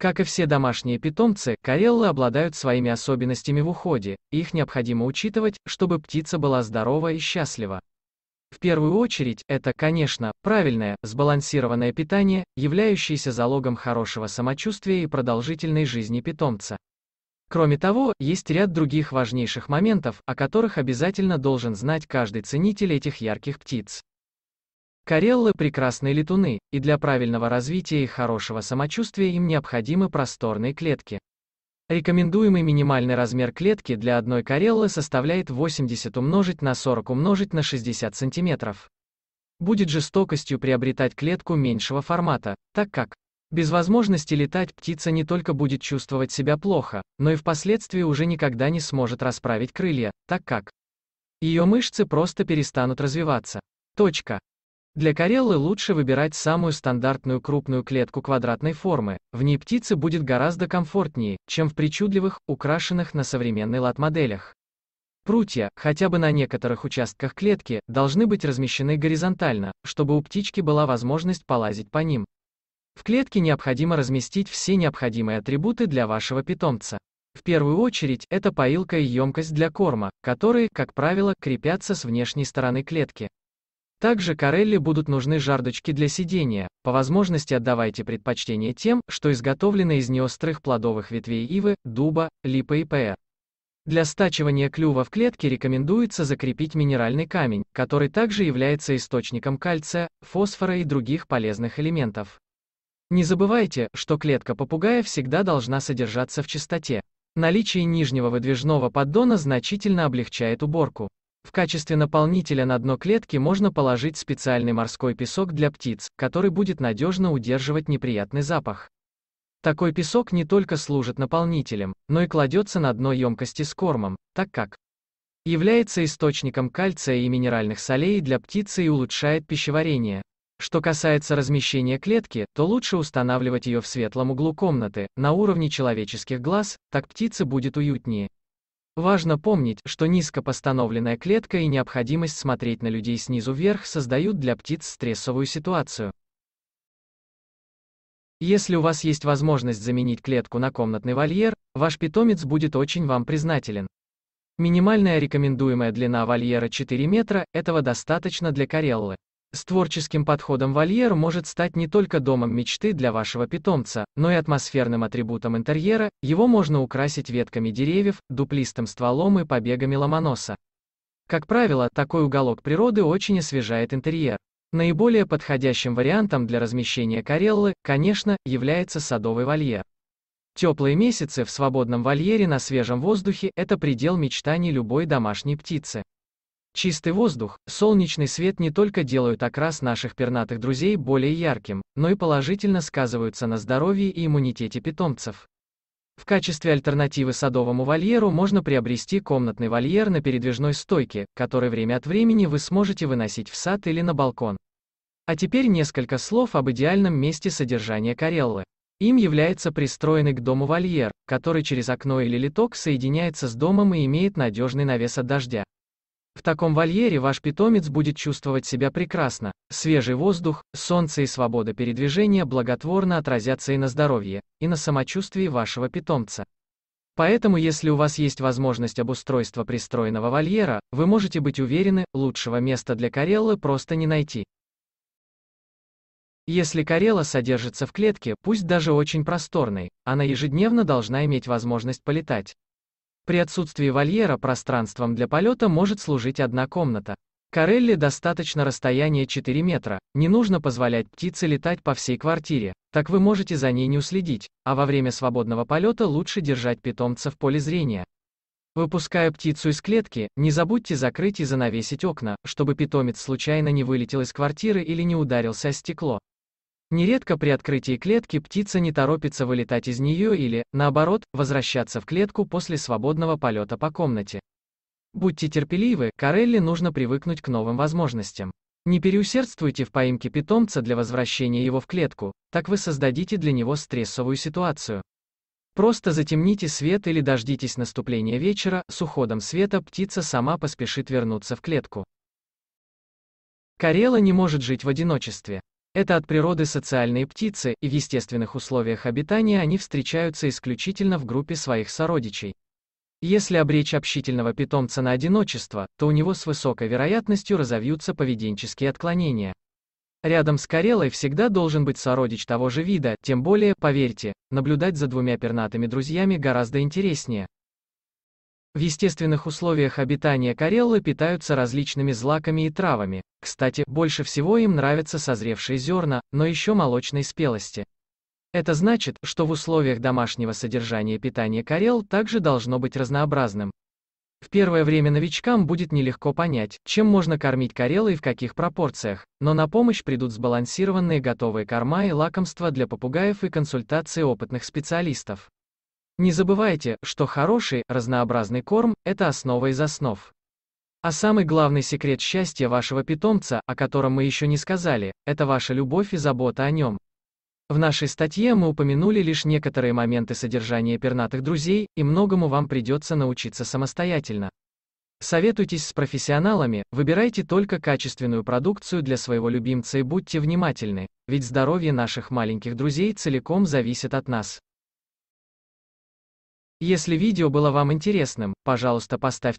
Как и все домашние питомцы, кореллы обладают своими особенностями в уходе, их необходимо учитывать, чтобы птица была здорова и счастлива. В первую очередь, это, конечно, правильное, сбалансированное питание, являющееся залогом хорошего самочувствия и продолжительной жизни питомца. Кроме того, есть ряд других важнейших моментов, о которых обязательно должен знать каждый ценитель этих ярких птиц. Кареллы прекрасные летуны, и для правильного развития и хорошего самочувствия им необходимы просторные клетки. Рекомендуемый минимальный размер клетки для одной кареллы составляет 80 умножить на 40 умножить на 60 см. Будет жестокостью приобретать клетку меньшего формата, так как без возможности летать птица не только будет чувствовать себя плохо, но и впоследствии уже никогда не сможет расправить крылья, так как ее мышцы просто перестанут развиваться. Точка. Для кореллы лучше выбирать самую стандартную крупную клетку квадратной формы, в ней птице будет гораздо комфортнее, чем в причудливых, украшенных на современной лад моделях. Прутья, хотя бы на некоторых участках клетки, должны быть размещены горизонтально, чтобы у птички была возможность полазить по ним. В клетке необходимо разместить все необходимые атрибуты для вашего питомца. В первую очередь, это поилка и емкость для корма, которые, как правило, крепятся с внешней стороны клетки. Также Карелли будут нужны жардочки для сидения, по возможности отдавайте предпочтение тем, что изготовлено из неострых плодовых ветвей ивы, дуба, липа и пр. Для стачивания клюва в клетке рекомендуется закрепить минеральный камень, который также является источником кальция, фосфора и других полезных элементов. Не забывайте, что клетка попугая всегда должна содержаться в чистоте. Наличие нижнего выдвижного поддона значительно облегчает уборку. В качестве наполнителя на дно клетки можно положить специальный морской песок для птиц, который будет надежно удерживать неприятный запах. Такой песок не только служит наполнителем, но и кладется на дно емкости с кормом, так как является источником кальция и минеральных солей для птицы и улучшает пищеварение. Что касается размещения клетки, то лучше устанавливать ее в светлом углу комнаты, на уровне человеческих глаз, так птице будет уютнее. Важно помнить, что низко постановленная клетка и необходимость смотреть на людей снизу вверх создают для птиц стрессовую ситуацию. Если у вас есть возможность заменить клетку на комнатный вольер, ваш питомец будет очень вам признателен. Минимальная рекомендуемая длина вольера 4 метра, этого достаточно для кореллы. С творческим подходом вольер может стать не только домом мечты для вашего питомца, но и атмосферным атрибутом интерьера, его можно украсить ветками деревьев, дуплистым стволом и побегами ломоноса. Как правило, такой уголок природы очень освежает интерьер. Наиболее подходящим вариантом для размещения кареллы, конечно, является садовый вольер. Теплые месяцы в свободном вольере на свежем воздухе – это предел мечтаний любой домашней птицы. Чистый воздух, солнечный свет не только делают окрас наших пернатых друзей более ярким, но и положительно сказываются на здоровье и иммунитете питомцев. В качестве альтернативы садовому вольеру можно приобрести комнатный вольер на передвижной стойке, который время от времени вы сможете выносить в сад или на балкон. А теперь несколько слов об идеальном месте содержания кареллы. Им является пристроенный к дому вольер, который через окно или литок соединяется с домом и имеет надежный навес от дождя. В таком вольере ваш питомец будет чувствовать себя прекрасно. Свежий воздух, солнце и свобода передвижения благотворно отразятся и на здоровье, и на самочувствии вашего питомца. Поэтому если у вас есть возможность обустройства пристроенного вольера, вы можете быть уверены, лучшего места для кареллы просто не найти. Если Карела содержится в клетке, пусть даже очень просторной, она ежедневно должна иметь возможность полетать. При отсутствии вольера пространством для полета может служить одна комната. Карелле достаточно расстояние 4 метра, не нужно позволять птице летать по всей квартире, так вы можете за ней не уследить, а во время свободного полета лучше держать питомца в поле зрения. Выпуская птицу из клетки, не забудьте закрыть и занавесить окна, чтобы питомец случайно не вылетел из квартиры или не ударился о стекло. Нередко при открытии клетки птица не торопится вылетать из нее или, наоборот, возвращаться в клетку после свободного полета по комнате. Будьте терпеливы, Карелли нужно привыкнуть к новым возможностям. Не переусердствуйте в поимке питомца для возвращения его в клетку, так вы создадите для него стрессовую ситуацию. Просто затемните свет или дождитесь наступления вечера, с уходом света птица сама поспешит вернуться в клетку. Карела не может жить в одиночестве. Это от природы социальные птицы, и в естественных условиях обитания они встречаются исключительно в группе своих сородичей. Если обречь общительного питомца на одиночество, то у него с высокой вероятностью разовьются поведенческие отклонения. Рядом с Карелой всегда должен быть сородич того же вида, тем более, поверьте, наблюдать за двумя пернатыми друзьями гораздо интереснее. В естественных условиях обитания кореллы питаются различными злаками и травами. Кстати, больше всего им нравятся созревшие зерна, но еще молочной спелости. Это значит, что в условиях домашнего содержания питание корел также должно быть разнообразным. В первое время новичкам будет нелегко понять, чем можно кормить корелы и в каких пропорциях, но на помощь придут сбалансированные готовые корма и лакомства для попугаев и консультации опытных специалистов. Не забывайте, что хороший, разнообразный корм – это основа из основ. А самый главный секрет счастья вашего питомца, о котором мы еще не сказали, это ваша любовь и забота о нем. В нашей статье мы упомянули лишь некоторые моменты содержания пернатых друзей, и многому вам придется научиться самостоятельно. Советуйтесь с профессионалами, выбирайте только качественную продукцию для своего любимца и будьте внимательны, ведь здоровье наших маленьких друзей целиком зависит от нас. Если видео было вам интересным, пожалуйста поставьте